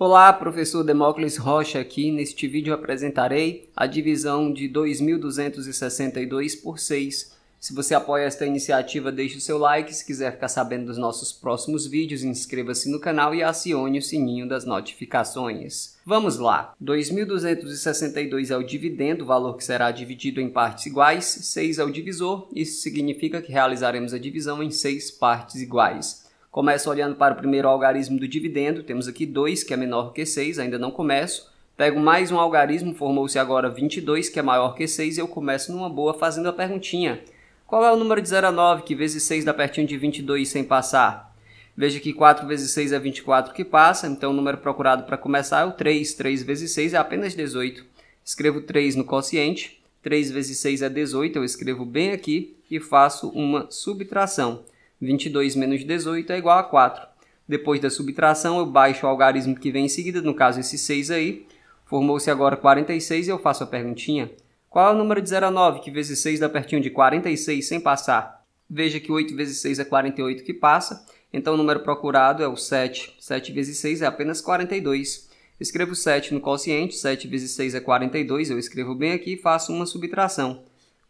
Olá, professor Demócles Rocha aqui. Neste vídeo apresentarei a divisão de 2.262 por 6. Se você apoia esta iniciativa, deixe o seu like. Se quiser ficar sabendo dos nossos próximos vídeos, inscreva-se no canal e acione o sininho das notificações. Vamos lá! 2.262 é o dividendo, o valor que será dividido em partes iguais, 6 é o divisor, isso significa que realizaremos a divisão em 6 partes iguais. Começo olhando para o primeiro algarismo do dividendo, temos aqui 2, que é menor que 6, ainda não começo. Pego mais um algarismo, formou-se agora 22, que é maior que 6, e eu começo numa boa fazendo a perguntinha. Qual é o número de 0 a 9, que vezes 6 dá pertinho de 22 sem passar? Veja que 4 vezes 6 é 24 que passa, então o número procurado para começar é o 3. 3 vezes 6 é apenas 18. Escrevo 3 no quociente, 3 vezes 6 é 18, eu escrevo bem aqui e faço uma subtração. 22 menos 18 é igual a 4. Depois da subtração, eu baixo o algarismo que vem em seguida, no caso esse 6 aí. Formou-se agora 46 e eu faço a perguntinha. Qual é o número de 0 a 9, que vezes 6 dá pertinho de 46 sem passar? Veja que 8 vezes 6 é 48 que passa, então o número procurado é o 7. 7 vezes 6 é apenas 42. Escrevo 7 no quociente, 7 vezes 6 é 42, eu escrevo bem aqui e faço uma subtração.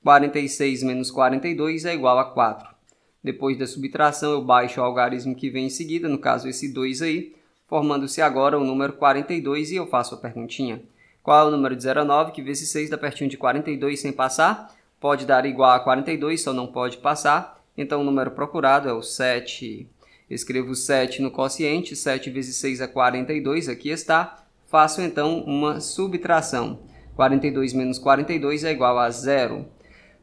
46 menos 42 é igual a 4. Depois da subtração, eu baixo o algarismo que vem em seguida, no caso esse 2 aí, formando-se agora o número 42 e eu faço a perguntinha. Qual é o número de 0 a 9 que vezes 6 dá pertinho de 42 sem passar? Pode dar igual a 42, só não pode passar. Então o número procurado é o 7. escrevo 7 no quociente, 7 vezes 6 é 42, aqui está. Faço então uma subtração. 42 menos 42 é igual a zero.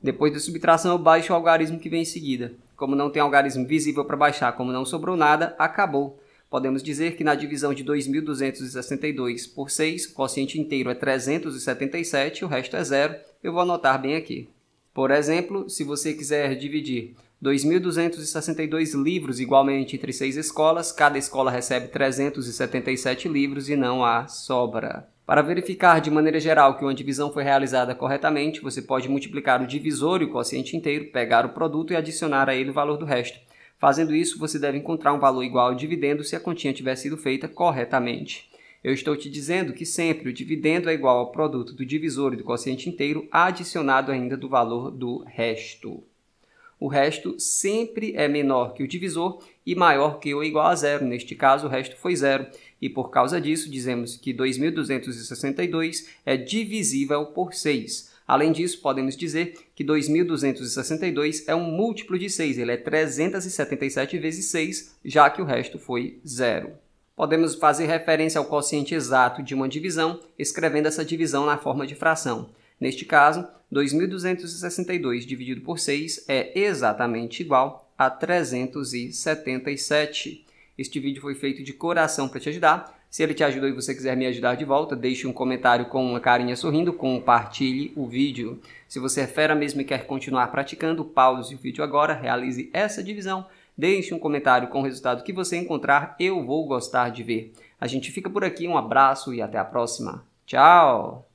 Depois da subtração, eu baixo o algarismo que vem em seguida. Como não tem algarismo visível para baixar, como não sobrou nada, acabou. Podemos dizer que na divisão de 2.262 por 6, o quociente inteiro é 377, o resto é zero. Eu vou anotar bem aqui. Por exemplo, se você quiser dividir 2.262 livros igualmente entre seis escolas, cada escola recebe 377 livros e não há sobra. Para verificar de maneira geral que uma divisão foi realizada corretamente, você pode multiplicar o divisor e o quociente inteiro, pegar o produto e adicionar a ele o valor do resto. Fazendo isso, você deve encontrar um valor igual ao dividendo se a continha tiver sido feita corretamente. Eu estou te dizendo que sempre o dividendo é igual ao produto do divisor e do quociente inteiro adicionado ainda do valor do resto. O resto sempre é menor que o divisor e maior que ou igual a zero. Neste caso, o resto foi zero e por causa disso dizemos que 2262 é divisível por 6. Além disso, podemos dizer que 2262 é um múltiplo de 6, ele é 377 vezes 6, já que o resto foi zero. Podemos fazer referência ao quociente exato de uma divisão, escrevendo essa divisão na forma de fração. Neste caso, 2262 dividido por 6 é exatamente igual a 377. Este vídeo foi feito de coração para te ajudar. Se ele te ajudou e você quiser me ajudar de volta, deixe um comentário com uma carinha sorrindo, compartilhe o vídeo. Se você é fera mesmo e quer continuar praticando, pause o vídeo agora, realize essa divisão, deixe um comentário com o resultado que você encontrar, eu vou gostar de ver. A gente fica por aqui, um abraço e até a próxima. Tchau!